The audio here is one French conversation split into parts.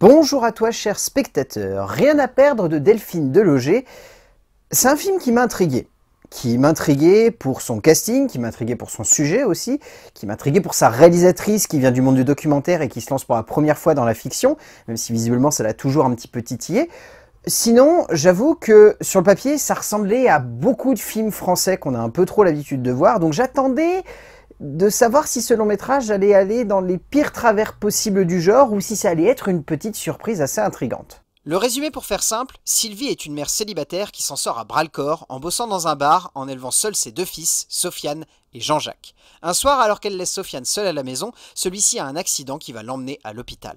Bonjour à toi cher spectateur, rien à perdre de Delphine Deloger. C'est un film qui m'intriguait, qui m'intriguait pour son casting, qui m'intriguait pour son sujet aussi, qui m'intriguait pour sa réalisatrice qui vient du monde du documentaire et qui se lance pour la première fois dans la fiction, même si visiblement ça l'a toujours un petit peu titillé. Sinon, j'avoue que sur le papier, ça ressemblait à beaucoup de films français qu'on a un peu trop l'habitude de voir, donc j'attendais de savoir si ce long métrage allait aller dans les pires travers possibles du genre ou si ça allait être une petite surprise assez intrigante. Le résumé pour faire simple, Sylvie est une mère célibataire qui s'en sort à bras-le-corps en bossant dans un bar en élevant seule ses deux fils, Sofiane et Jean-Jacques. Un soir, alors qu'elle laisse Sofiane seule à la maison, celui-ci a un accident qui va l'emmener à l'hôpital.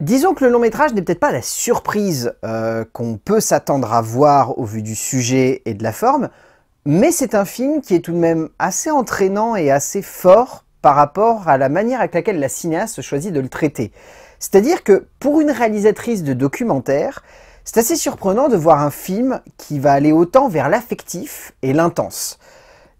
Disons que le long métrage n'est peut-être pas la surprise euh, qu'on peut s'attendre à voir au vu du sujet et de la forme. Mais c'est un film qui est tout de même assez entraînant et assez fort par rapport à la manière avec laquelle la cinéaste choisit de le traiter. C'est-à-dire que pour une réalisatrice de documentaire, c'est assez surprenant de voir un film qui va aller autant vers l'affectif et l'intense.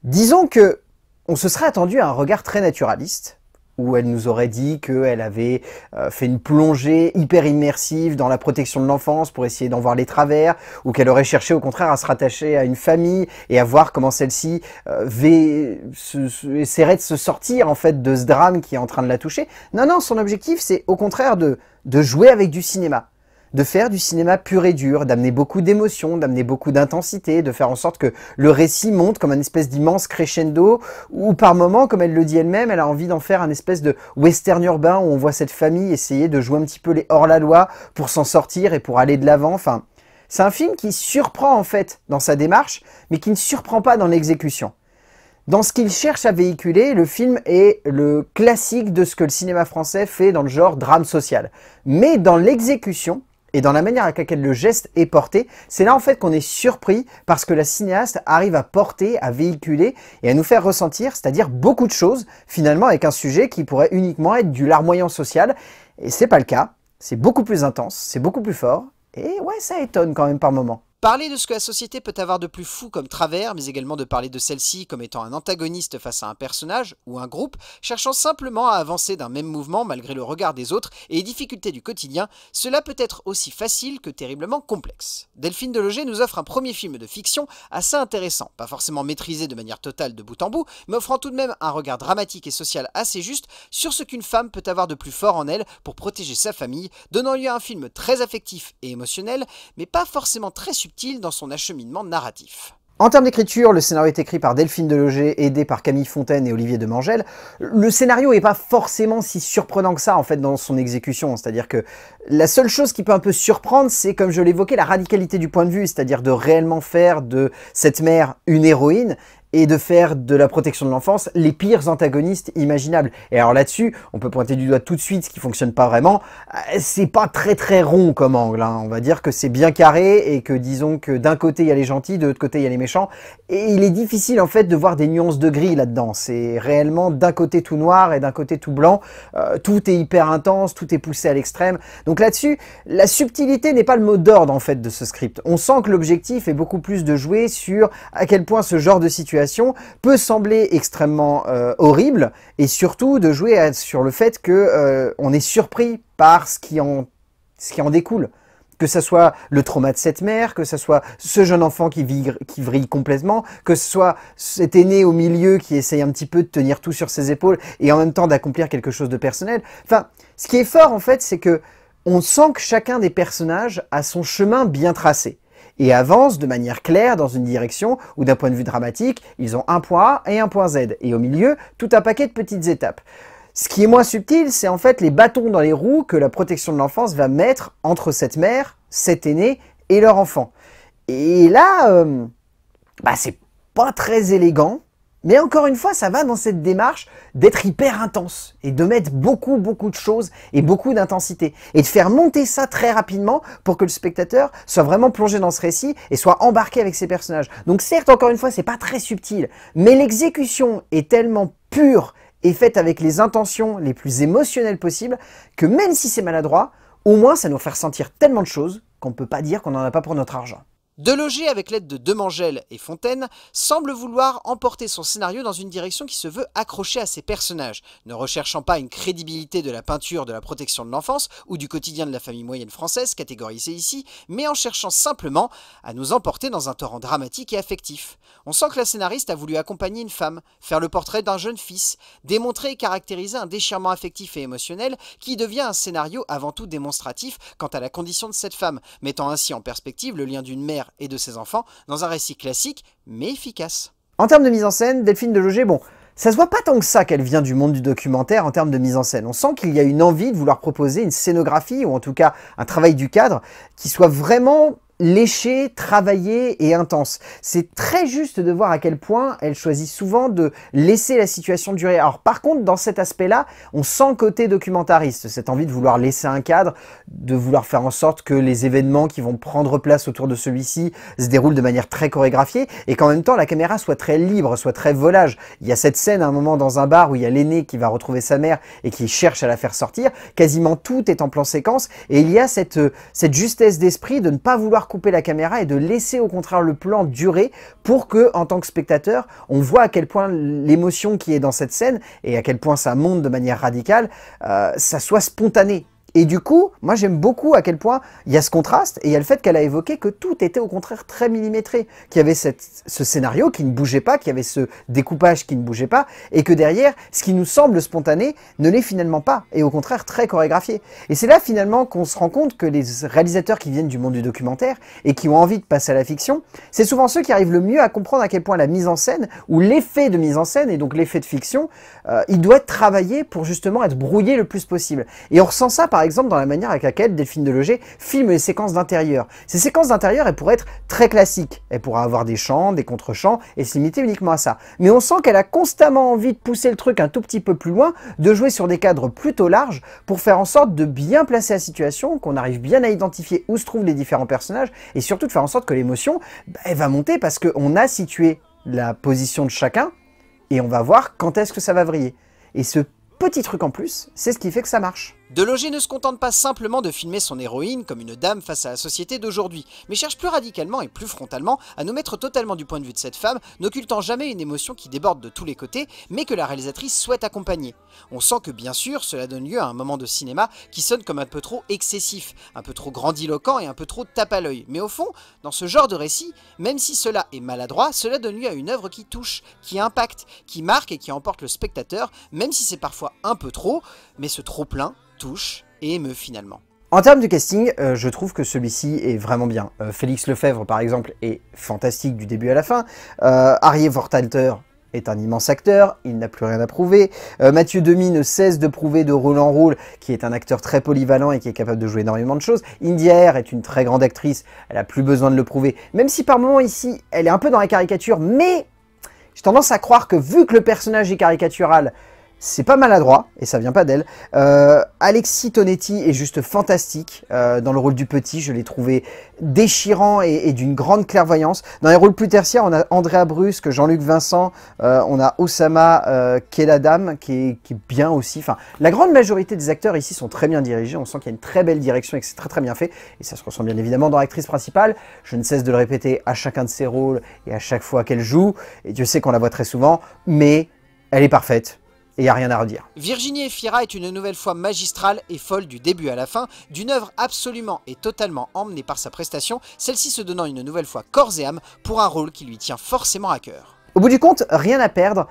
Disons que on se serait attendu à un regard très naturaliste, où elle nous aurait dit qu'elle avait euh, fait une plongée hyper immersive dans la protection de l'enfance pour essayer d'en voir les travers, ou qu'elle aurait cherché au contraire à se rattacher à une famille et à voir comment celle-ci euh, essaierait de se sortir en fait de ce drame qui est en train de la toucher. Non, non, son objectif c'est au contraire de, de jouer avec du cinéma de faire du cinéma pur et dur, d'amener beaucoup d'émotions, d'amener beaucoup d'intensité, de faire en sorte que le récit monte comme un espèce d'immense crescendo, ou par moments, comme elle le dit elle-même, elle a envie d'en faire un espèce de western urbain où on voit cette famille essayer de jouer un petit peu les hors-la-loi pour s'en sortir et pour aller de l'avant, enfin... C'est un film qui surprend en fait dans sa démarche, mais qui ne surprend pas dans l'exécution. Dans ce qu'il cherche à véhiculer, le film est le classique de ce que le cinéma français fait dans le genre drame social. Mais dans l'exécution, et dans la manière à laquelle le geste est porté, c'est là en fait qu'on est surpris parce que la cinéaste arrive à porter, à véhiculer et à nous faire ressentir, c'est-à-dire beaucoup de choses finalement avec un sujet qui pourrait uniquement être du larmoyant social et c'est pas le cas, c'est beaucoup plus intense, c'est beaucoup plus fort et ouais ça étonne quand même par moment. Parler de ce que la société peut avoir de plus fou comme travers, mais également de parler de celle-ci comme étant un antagoniste face à un personnage ou un groupe, cherchant simplement à avancer d'un même mouvement malgré le regard des autres et les difficultés du quotidien, cela peut être aussi facile que terriblement complexe. Delphine Loger nous offre un premier film de fiction assez intéressant, pas forcément maîtrisé de manière totale de bout en bout, mais offrant tout de même un regard dramatique et social assez juste sur ce qu'une femme peut avoir de plus fort en elle pour protéger sa famille, donnant lieu à un film très affectif et émotionnel, mais pas forcément très dans son acheminement narratif. En termes d'écriture, le scénario est écrit par Delphine Deloger, aidé par Camille Fontaine et Olivier Demangel. Le scénario n'est pas forcément si surprenant que ça, en fait, dans son exécution. C'est-à-dire que la seule chose qui peut un peu surprendre, c'est, comme je l'évoquais, la radicalité du point de vue, c'est-à-dire de réellement faire de cette mère une héroïne et de faire de la protection de l'enfance les pires antagonistes imaginables. Et alors là-dessus, on peut pointer du doigt tout de suite ce qui fonctionne pas vraiment. Euh, c'est pas très très rond comme angle. Hein. On va dire que c'est bien carré et que disons que d'un côté il y a les gentils, de l'autre côté il y a les méchants. Et il est difficile en fait de voir des nuances de gris là-dedans. C'est réellement d'un côté tout noir et d'un côté tout blanc. Euh, tout est hyper intense, tout est poussé à l'extrême. Donc là-dessus, la subtilité n'est pas le mot d'ordre en fait de ce script. On sent que l'objectif est beaucoup plus de jouer sur à quel point ce genre de situation peut sembler extrêmement euh, horrible et surtout de jouer sur le fait qu'on euh, est surpris par ce qui en, découle. Que ce soit le trauma de cette mère, que ce soit ce jeune enfant qui, qui vrille complètement, que ce soit cet aîné au milieu qui essaye un petit peu de tenir tout sur ses épaules et en même temps d'accomplir quelque chose de personnel. ce qui est fort en fait, c'est que on sent que chacun des personnages a son chemin bien tracé et avancent de manière claire dans une direction où d'un point de vue dramatique, ils ont un point A et un point Z, et au milieu, tout un paquet de petites étapes. Ce qui est moins subtil, c'est en fait les bâtons dans les roues que la protection de l'enfance va mettre entre cette mère, cet aîné et leur enfant. Et là, euh, bah, c'est pas très élégant, mais encore une fois, ça va dans cette démarche d'être hyper intense et de mettre beaucoup, beaucoup de choses et beaucoup d'intensité et de faire monter ça très rapidement pour que le spectateur soit vraiment plongé dans ce récit et soit embarqué avec ses personnages. Donc certes, encore une fois, c'est pas très subtil, mais l'exécution est tellement pure et faite avec les intentions les plus émotionnelles possibles que même si c'est maladroit, au moins ça nous fait ressentir tellement de choses qu'on ne peut pas dire qu'on n'en a pas pour notre argent. Loger, avec l'aide de Demangel et Fontaine, semble vouloir emporter son scénario dans une direction qui se veut accrochée à ses personnages, ne recherchant pas une crédibilité de la peinture de la protection de l'enfance ou du quotidien de la famille moyenne française, catégorisée ici, mais en cherchant simplement à nous emporter dans un torrent dramatique et affectif. On sent que la scénariste a voulu accompagner une femme, faire le portrait d'un jeune fils, démontrer et caractériser un déchirement affectif et émotionnel qui devient un scénario avant tout démonstratif quant à la condition de cette femme, mettant ainsi en perspective le lien d'une mère et de ses enfants dans un récit classique mais efficace. En termes de mise en scène, Delphine de Loger, bon, ça se voit pas tant que ça qu'elle vient du monde du documentaire en termes de mise en scène. On sent qu'il y a une envie de vouloir proposer une scénographie ou en tout cas un travail du cadre qui soit vraiment léché, travaillé et intense. C'est très juste de voir à quel point elle choisit souvent de laisser la situation durer. Alors par contre, dans cet aspect-là, on sent côté documentariste, cette envie de vouloir laisser un cadre, de vouloir faire en sorte que les événements qui vont prendre place autour de celui-ci se déroulent de manière très chorégraphiée et qu'en même temps la caméra soit très libre, soit très volage. Il y a cette scène à un moment dans un bar où il y a l'aîné qui va retrouver sa mère et qui cherche à la faire sortir. Quasiment tout est en plan séquence et il y a cette, euh, cette justesse d'esprit de ne pas vouloir couper la caméra et de laisser au contraire le plan durer pour que, en tant que spectateur, on voit à quel point l'émotion qui est dans cette scène et à quel point ça monte de manière radicale, euh, ça soit spontané et du coup, moi j'aime beaucoup à quel point il y a ce contraste et il y a le fait qu'elle a évoqué que tout était au contraire très millimétré, qu'il y avait cette, ce scénario qui ne bougeait pas, qu'il y avait ce découpage qui ne bougeait pas, et que derrière, ce qui nous semble spontané ne l'est finalement pas, et au contraire très chorégraphié. Et c'est là finalement qu'on se rend compte que les réalisateurs qui viennent du monde du documentaire et qui ont envie de passer à la fiction, c'est souvent ceux qui arrivent le mieux à comprendre à quel point la mise en scène ou l'effet de mise en scène et donc l'effet de fiction, euh, il doit être travaillé pour justement être brouillé le plus possible. Et on ressent ça par par exemple, dans la manière avec laquelle Delphine Deloger filme les séquences d'intérieur. Ces séquences d'intérieur, elles pourraient être très classiques. Elles pourraient avoir des chants, des contre-chants et se limiter uniquement à ça. Mais on sent qu'elle a constamment envie de pousser le truc un tout petit peu plus loin, de jouer sur des cadres plutôt larges pour faire en sorte de bien placer la situation, qu'on arrive bien à identifier où se trouvent les différents personnages et surtout de faire en sorte que l'émotion, bah, elle va monter parce qu'on a situé la position de chacun et on va voir quand est-ce que ça va vriller. Et ce petit truc en plus, c'est ce qui fait que ça marche. Deloger ne se contente pas simplement de filmer son héroïne comme une dame face à la société d'aujourd'hui, mais cherche plus radicalement et plus frontalement à nous mettre totalement du point de vue de cette femme, n'occultant jamais une émotion qui déborde de tous les côtés, mais que la réalisatrice souhaite accompagner. On sent que bien sûr, cela donne lieu à un moment de cinéma qui sonne comme un peu trop excessif, un peu trop grandiloquent et un peu trop tape à l'œil. Mais au fond, dans ce genre de récit, même si cela est maladroit, cela donne lieu à une œuvre qui touche, qui impacte, qui marque et qui emporte le spectateur, même si c'est parfois un peu trop, mais ce trop plein touche et me finalement. En termes de casting, euh, je trouve que celui-ci est vraiment bien. Euh, Félix Lefebvre, par exemple, est fantastique du début à la fin. Euh, Harry Vortalter est un immense acteur, il n'a plus rien à prouver. Euh, Mathieu Demi ne cesse de prouver de rôle en rôle, qui est un acteur très polyvalent et qui est capable de jouer énormément de choses. India Air est une très grande actrice, elle a plus besoin de le prouver. Même si par moments ici, elle est un peu dans la caricature, mais j'ai tendance à croire que vu que le personnage est caricatural, c'est pas maladroit, et ça vient pas d'elle. Euh, Alexis Tonetti est juste fantastique euh, dans le rôle du petit, je l'ai trouvé déchirant et, d'une grande clairvoyance. Dans les rôles plus tertiaires, on a Andrea Brusque, Jean-Luc Vincent, euh, on a Osama euh, Keladam, qui est, qui est bien aussi. Enfin, la grande majorité des acteurs ici sont très bien dirigés, on sent qu'il y a une très belle direction et que c'est très très bien fait, et ça se ressent bien évidemment dans l'actrice principale. Je ne cesse de le répéter à chacun de ses rôles et à chaque fois qu'elle joue, et Dieu sait qu'on la voit très souvent, mais elle est parfaite et il a rien à redire. Virginie Efira est une nouvelle fois magistrale et folle du début à la fin, d'une œuvre absolument et totalement emmenée par sa prestation, celle-ci se donnant une nouvelle fois corps et âme pour un rôle qui lui tient forcément à cœur. Au bout du compte, rien à perdre,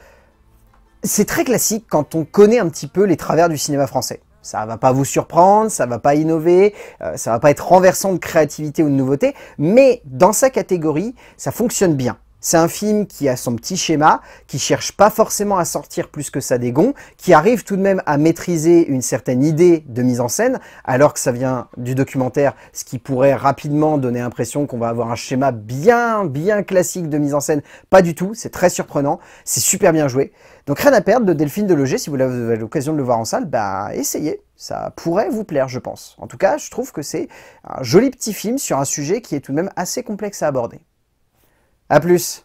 c'est très classique quand on connaît un petit peu les travers du cinéma français. Ça va pas vous surprendre, ça va pas innover, ça euh, ça va pas être renversant de créativité ou de nouveauté, mais dans sa catégorie, ça fonctionne bien. C'est un film qui a son petit schéma, qui cherche pas forcément à sortir plus que ça des gonds, qui arrive tout de même à maîtriser une certaine idée de mise en scène, alors que ça vient du documentaire, ce qui pourrait rapidement donner l'impression qu'on va avoir un schéma bien, bien classique de mise en scène. Pas du tout, c'est très surprenant, c'est super bien joué. Donc rien à perdre de Delphine de Loger, si vous avez l'occasion de le voir en salle, bah essayez, ça pourrait vous plaire je pense. En tout cas, je trouve que c'est un joli petit film sur un sujet qui est tout de même assez complexe à aborder. A plus